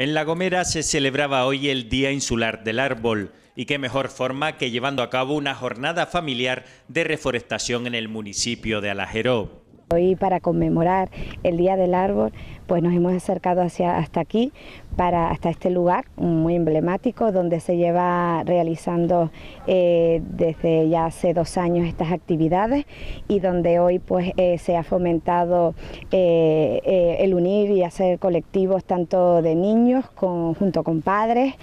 En La Gomera se celebraba hoy el Día Insular del Árbol, y qué mejor forma que llevando a cabo una jornada familiar de reforestación en el municipio de Alajeró. Hoy para conmemorar el Día del Árbol, pues nos hemos acercado hacia, hasta aquí, para, hasta este lugar muy emblemático, donde se lleva realizando eh, desde ya hace dos años estas actividades y donde hoy pues eh, se ha fomentado eh, el unir y hacer colectivos tanto de niños junto con padres,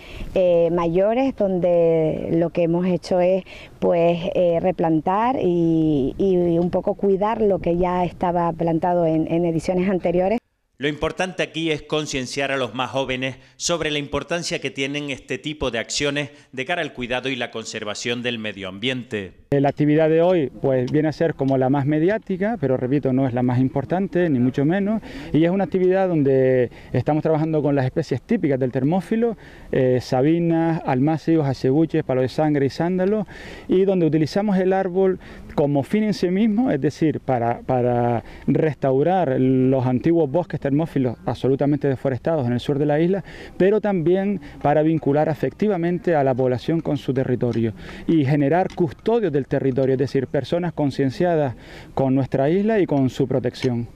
mayores, donde lo que hemos hecho es pues replantar y un poco cuidar lo que ya está estaba plantado en, ediciones anteriores. Lo importante aquí es concienciar a los más jóvenes sobre la importancia que tienen este tipo de acciones de cara al cuidado y la conservación del medio ambiente. Eh, la actividad de hoy pues viene a ser como la más mediática, pero repito, no es la más importante, ni mucho menos, y es una actividad donde estamos trabajando con las especies típicas del termófilo, eh, sabinas, almácigos, acebuches, palo de sangre y sándalo, y donde utilizamos el árbol como fin en sí mismo, es decir, para, para restaurar los antiguos bosques termófilos absolutamente deforestados en el sur de la isla, pero también para vincular afectivamente a la población con su territorio y generar custodios territorio, es decir, personas concienciadas con nuestra isla y con su protección.